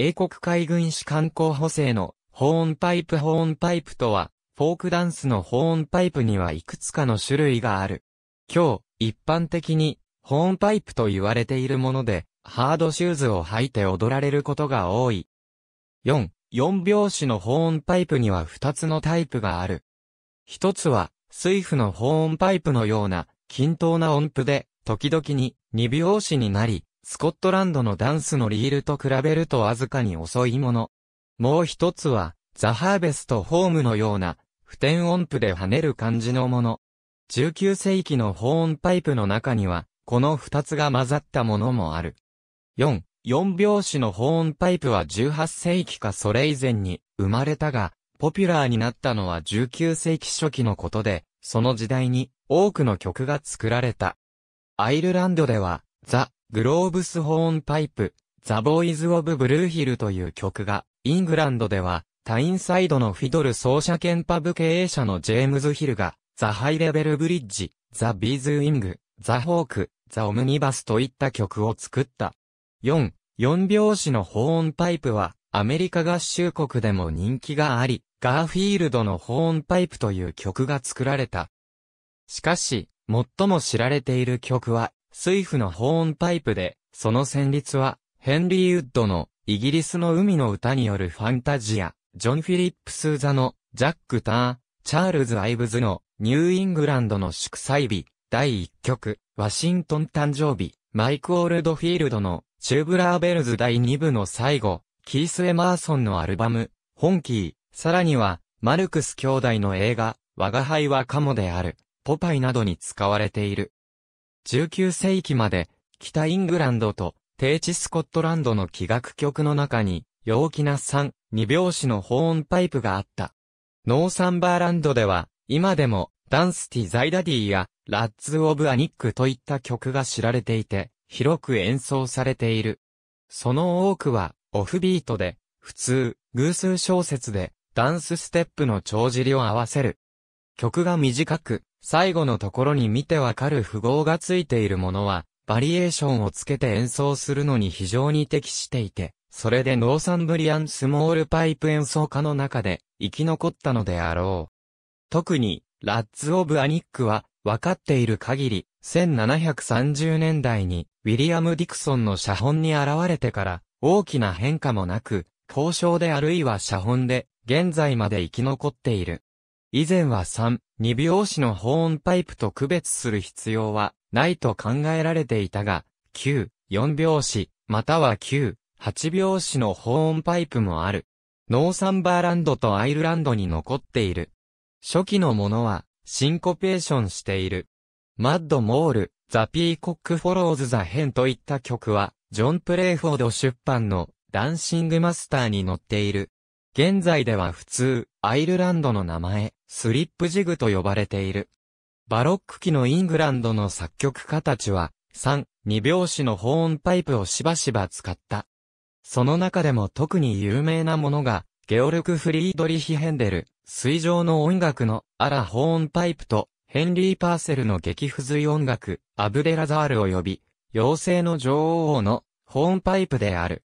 英国海軍士官候補生の、保温パイプ保温パイプとは、フォークダンスの保温パイプにはいくつかの種類がある。今日、一般的に、保温パイプと言われているもので、ハードシューズを履いて踊られることが多い。4、4拍子の保温パイプには2つのタイプがある。1つは、スイフの保温パイプのような、均等な音符で、時々に2拍子になり、スコットランドのダンスのリールと比べるとわずかに遅いもの。もう一つは、ザ・ハーベスト・ホームのような、普天音符で跳ねる感じのもの。19世紀の保温パイプの中には、この二つが混ざったものもある。4、4拍子の保温パイプは18世紀かそれ以前に生まれたが、ポピュラーになったのは19世紀初期のことで、その時代に多くの曲が作られた。アイルランドでは、ザ・グローブスホーンパイプ、ザ・ボーイズ・オブ・ブルーヒルという曲が、イングランドでは、タインサイドのフィドル奏者兼パブ経営者のジェームズ・ヒルが、ザ・ハイレベル・ブリッジ、ザ・ビーズ・ウィング、ザ・ホーク、ザ・オムニバスといった曲を作った。4、4拍子のホーンパイプは、アメリカ合衆国でも人気があり、ガーフィールドのホーンパイプという曲が作られた。しかし、最も知られている曲は水夫のホーンパイプで、その旋律は、ヘンリー・ウッドの、イギリスの海の歌によるファンタジア、ジョン・フィリップス・ザの、ジャック・ター、チャールズ・アイブズの、ニューイングランドの祝祭日、第1曲、ワシントン誕生日、マイク・オールドフィールドの、チューブラーベルズ第2部の最後、キース・エマーソンのアルバム、ホンキー、さらには、マルクス兄弟の映画、我が輩はカモである、ポパイなどに使われている。19世紀まで、北イングランドと、低地スコットランドの器楽曲の中に、陽気な3、2拍子の保温パイプがあった。ノーサンバーランドでは、今でも、ダンスティ・ザイダディや、ラッツ・オブ・アニックといった曲が知られていて、広く演奏されている。その多くは、オフビートで、普通、偶数小節で、ダンスステップの帳尻を合わせる、曲が短く、最後のところに見てわかる符号がついているものは、バリエーションをつけて演奏するのに非常に適していて、それでノーサンブリアンスモールパイプ演奏家の中で生き残ったのであろう。特に、ラッツ・オブ・アニックは、分かっている限り、1730年代に、ウィリアム・ディクソンの写本に現れてから、大きな変化もなく、交渉であるいは写本で、現在まで生き残っている。以前は3、2拍子の保温パイプと区別する必要はないと考えられていたが、9、4拍子、または9、8拍子の保温パイプもある。ノーサンバーランドとアイルランドに残っている。初期のものは、シンコペーションしている。マッド・モール、ザ・ピーコック・フォローズ・ザ・ヘンといった曲は、ジョン・プレイフォード出版のダンシング・マスターに載っている。現在では普通、アイルランドの名前、スリップジグと呼ばれている。バロック期のイングランドの作曲家たちは、3、2拍子の保温パイプをしばしば使った。その中でも特に有名なものが、ゲオルク・フリードリヒ・ヘンデル、水上の音楽のアラ・ホーンパイプと、ヘンリー・パーセルの激不随音楽、アブデラザールを呼び、妖精の女王のホーンパイプである。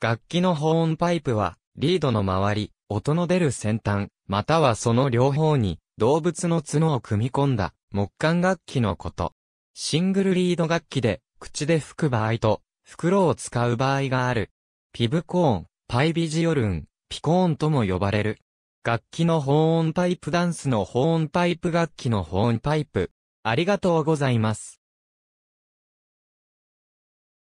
楽器のホーンパイプは、リードの周り、音の出る先端、またはその両方に動物の角を組み込んだ木管楽器のこと。シングルリード楽器で口で吹く場合と袋を使う場合がある。ピブコーン、パイビジオルン、ピコーンとも呼ばれる。楽器の保温パイプダンスの保温パイプ楽器の保温パイプ。ありがとうございます。